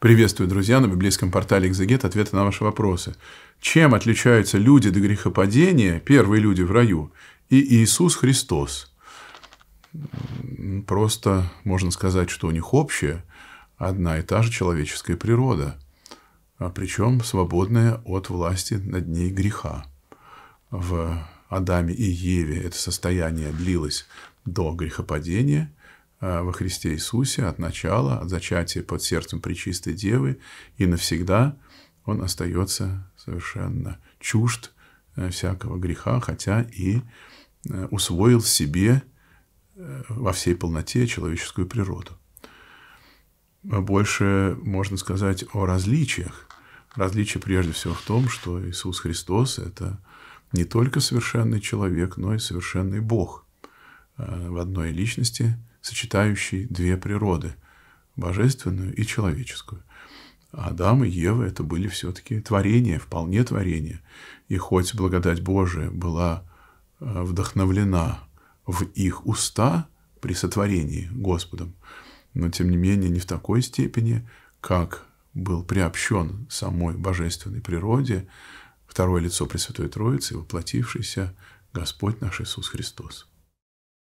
Приветствую, друзья, на библейском портале «Экзегет» ответы на ваши вопросы. Чем отличаются люди до грехопадения, первые люди в раю, и Иисус Христос? Просто можно сказать, что у них общее, одна и та же человеческая природа, а причем свободная от власти над ней греха. В Адаме и Еве это состояние длилось до грехопадения – Э, во Христе Иисусе от начала, от зачатия под сердцем Пречистой Девы, и навсегда он остается совершенно чужд э, всякого греха, хотя и э, усвоил себе во всей полноте человеческую природу. Больше можно сказать о различиях. Различие прежде всего в том, что Иисус Христос – это не только совершенный человек, но и совершенный Бог в одной личности – сочетающий две природы – божественную и человеческую. Адам и Ева – это были все-таки творения, вполне творения. И хоть благодать Божия была э, вдохновлена в их уста при сотворении Господом, но тем не менее не в такой степени, как был приобщен самой божественной природе, второе лицо Пресвятой Троицы, воплотившийся Господь наш Иисус Христос.